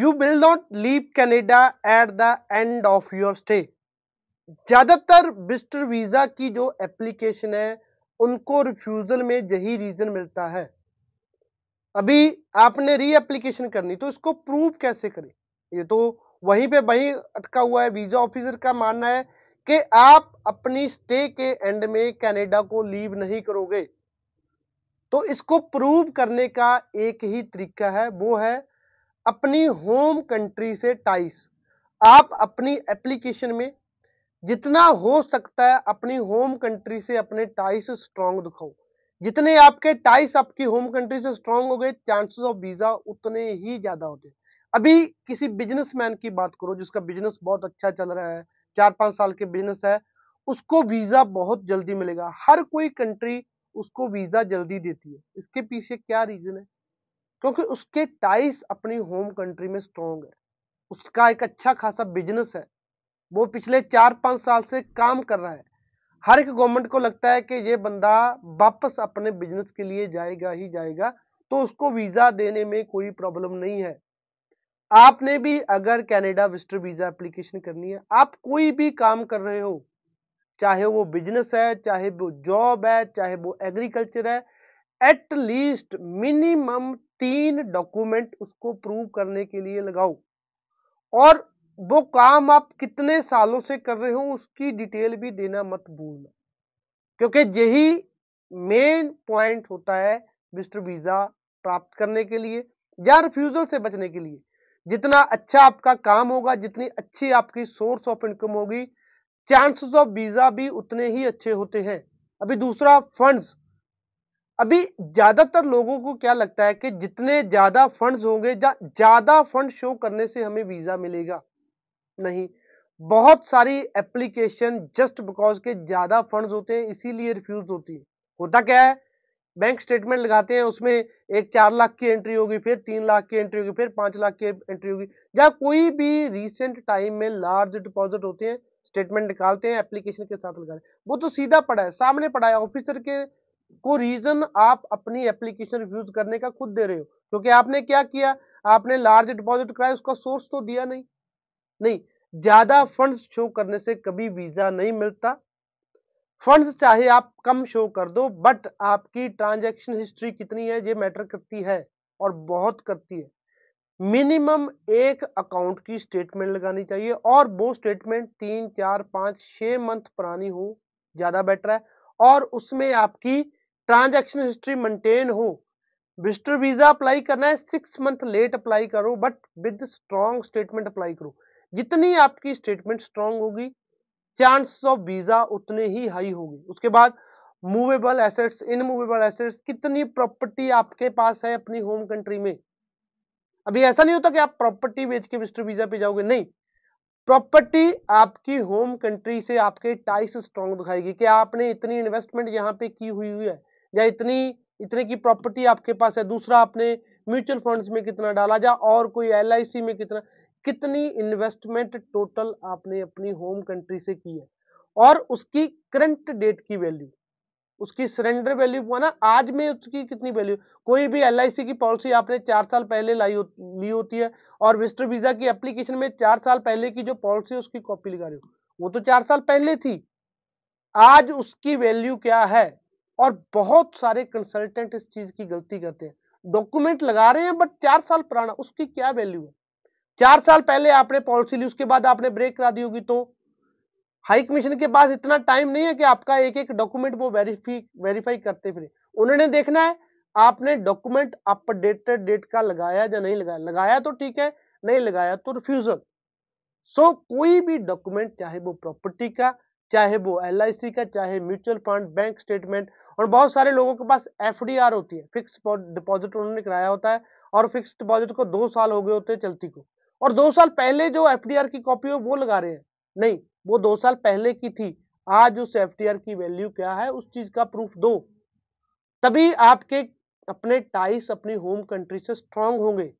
you will not leave Canada at the end of your stay ज़्यादातर visitor visa की जो application है उनको रिफ्यूज़ल में यही रीज़न मिलता है अभी आपने री एप्लीकेशन करनी तो इसको प्रूव कैसे करें ये तो वहीं पे वहीं अटका हुआ है वीज़ा ऑफिसर का मानना है कि आप अपनी स्टे के एंड में कनाडा को लीव नहीं करोगे तो इसको प्रूव करने का एक ही तरीका है वो है अपनी होम कंट्री से टाइस आप अपनी एप्लीकेशन में जितना हो सकता है अपनी होम कंट्री से अपने टाइस स्ट्रांग दिखाओ जितने आपके टाइस आपकी होम कंट्री से स्ट्रांग हो गए चांसेस ऑफ वीजा उतने ही ज्यादा होते हैं अभी किसी बिजनेसमैन की बात करो जिसका बिजनेस बहुत अच्छा चल रहा है चार पांच साल के बिजनेस है उसको वीजा बहुत जल्दी मिलेगा हर कोई कंट्री उसको वीजा जल्दी देती है इसके पीछे क्या रीजन है क्योंकि उसके टाइस अपनी होम कंट्री में स्ट्रॉन्ग है उसका एक अच्छा खासा बिजनेस है वो पिछले चार पांच साल से काम कर रहा है हर एक गवर्नमेंट को लगता है कि ये बंदा वापस अपने बिजनेस के लिए जाएगा ही जाएगा तो उसको वीज़ा देने में कोई प्रॉब्लम नहीं है आपने भी अगर कनाडा विस्टर वीज़ा एप्लीकेशन करनी है आप कोई भी काम कर रहे हो चाहे वो बिजनेस है चाहे वो जॉब है चाहे वो एग्रीकल्चर है एट लीस्ट मिनिमम तीन डॉक्यूमेंट उसको प्रूव करने के लिए लगाओ और वो काम आप कितने सालों से कर रहे हो उसकी डिटेल भी देना मत भूलना क्योंकि यही मेन पॉइंट होता है मिस्टर वीजा प्राप्त करने के लिए या रिफ्यूजल से बचने के लिए जितना अच्छा आपका काम होगा जितनी अच्छी आपकी सोर्स ऑफ इनकम होगी चांसेस ऑफ वीजा भी उतने ही अच्छे होते हैं अभी दूसरा फंड्स अभी ज्यादातर लोगों को क्या लगता है कि जितने ज्यादा फंड्स होंगे ज्यादा फंड शो करने से हमें वीजा मिलेगा नहीं बहुत सारी एप्लीकेशन जस्ट बिकॉज के ज्यादा फंड्स होते हैं इसीलिए रिफ्यूज होती है होता क्या है बैंक स्टेटमेंट लगाते हैं उसमें एक चार लाख की एंट्री होगी फिर तीन लाख की एंट्री होगी फिर पांच लाख की एंट्री होगी या कोई भी रिसेंट टाइम में लार्ज डिपॉजिट होते हैं स्टेटमेंट निकालते हैं एप्लीकेशन के साथ लगा वो तो सीधा पड़ा है सामने पड़ा है ऑफिसर के को रीजन आप अपनी एप्लीकेशन रिफ्यूज करने का खुद दे रहे हो क्योंकि आपने क्या किया आपने लार्ज डिपॉजिट कराया उसका सोर्स तो दिया नहीं नहीं ज्यादा फंड्स शो करने से कभी वीजा नहीं मिलता फंड्स चाहे आप कम शो कर दो बट आपकी ट्रांजैक्शन हिस्ट्री कितनी है ये मैटर करती है और बहुत करती है मिनिमम एक अकाउंट की स्टेटमेंट लगानी चाहिए और वो स्टेटमेंट तीन चार पांच छह मंथ पुरानी हो ज़्यादा बेटर है और उसमें आपकी ट्रांजैक्शन हिस्ट्री मेंटेन हो विजिटर वीजा अप्लाई करना है सिक्स मंथ लेट अप्लाई करो but with strong statement apply करो जितनी आपकी स्टेटमेंट स्ट्रांग होगी चांसेस ऑफ वीजा उतने ही हाई होगी उसके बाद मूवेबल एसेट्स इन मूवेबल एसेट्स कितनी प्रॉपर्टी आपके पास है अपनी होम कंट्री में अभी ऐसा नहीं होता कि आप प्रॉपर्टी बेच के विजिटर वीजा पे जाओगे नहीं प्रॉपर्टी आपकी होम कंट्री से आपके टाइस स्ट्रांग दिखाएगी कि आपने इतनी इन्वेस्टमेंट यहाँ पे की हुई हुई है या इतनी इतने की प्रॉपर्टी आपके पास है दूसरा आपने म्यूचुअल फंड्स में कितना डाला जा और कोई एल में कितना कितनी इन्वेस्टमेंट टोटल आपने अपनी होम कंट्री से की है और उसकी करंट डेट की वैल्यू उसकी सरेंडर वैल्यू हुआ ना आज में उसकी कितनी वैल्यू कोई भी एल की पॉलिसी आपने चार साल पहले लाई हो, ली होती है और विस्टर वीजा की एप्लीकेशन में चार साल पहले की जो पॉलिसी है उसकी कॉपी लगा रही हो वो तो चार साल पहले थी आज उसकी वैल्यू क्या है और बहुत सारे कंसल्टेंट इस चीज की गलती करते हैं डॉक्यूमेंट लगा रहे हैं बट चार साल पुराना उसकी क्या वैल्यू है चार साल पहले आपने पॉलिसी ली उसके बाद आपने ब्रेक करा दी होगी तो हाई कमीशन के पास इतना टाइम नहीं है कि आपका एक एक डॉक्यूमेंट वो वेरीफाई वेरीफाई करते फिर उन्होंने देखना है आपने डॉक्यूमेंट अपडेटेड डेट का लगाया या नहीं लगाया लगाया तो ठीक है नहीं लगाया तो रिफ्यूजल सो so, कोई भी डॉक्यूमेंट चाहे वो प्रॉपर्टी का चाहे वो एल का चाहे म्यूचुअल फंड बैंक स्टेटमेंट और बहुत सारे लोगों के पास एफ होती है फिक्स डिपॉजिट उन्होंने कराया होता है और फिक्स डिपॉजिट को दो साल हो गए होते हैं चलती को और दो साल पहले जो एफ की कॉपी हो वो लगा रहे हैं नहीं वो दो साल पहले की थी आज उस एफ की वैल्यू क्या है उस चीज का प्रूफ दो तभी आपके अपने टाइस अपनी होम कंट्री से स्ट्रांग होंगे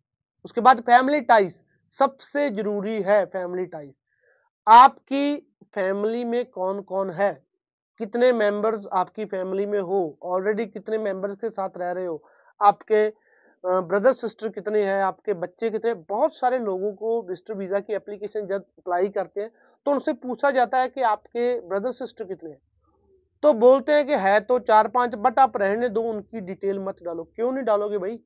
उसके बाद फैमिली टाइस सबसे जरूरी है फैमिली टाइस आपकी फैमिली में कौन कौन है कितने मेंबर्स आपकी फैमिली में हो ऑलरेडी कितने मेंबर्स के साथ रह रहे हो आपके ब्रदर सिस्टर कितने हैं आपके बच्चे कितने बहुत सारे लोगों को विस्टर वीज़ा की एप्लीकेशन जब अप्लाई करते हैं तो उनसे पूछा जाता है कि आपके ब्रदर सिस्टर कितने हैं तो बोलते हैं कि है तो चार पांच बट आप रहने दो उनकी डिटेल मत डालो क्यों नहीं डालोगे भाई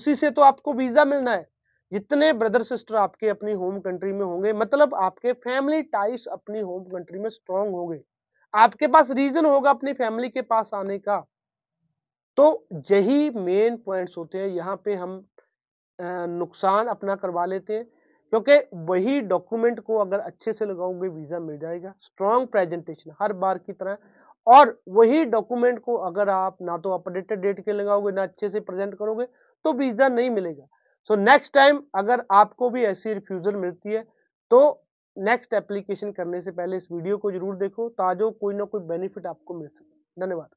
उसी से तो आपको वीज़ा मिलना है जितने ब्रदर सिस्टर आपके अपनी होम कंट्री में होंगे मतलब आपके फैमिली टाइस अपनी होम कंट्री में स्ट्रांग होंगे आपके पास रीजन होगा अपनी फैमिली के पास आने का तो यही मेन पॉइंट्स होते हैं यहाँ पे हम नुकसान अपना करवा लेते हैं क्योंकि वही डॉक्यूमेंट को अगर अच्छे से लगाओगे वीज़ा मिल जाएगा स्ट्रॉन्ग प्रेजेंटेशन हर बार की तरह और वही डॉक्यूमेंट को अगर आप ना तो अपडेटेड डेट के लगाओगे ना अच्छे से प्रेजेंट करोगे तो वीज़ा नहीं मिलेगा सो नेक्स्ट टाइम अगर आपको भी ऐसी रिफ्यूज़ल मिलती है तो नेक्स्ट एप्लीकेशन करने से पहले इस वीडियो को जरूर देखो ताजो कोई ना कोई बेनिफिट आपको मिल सके धन्यवाद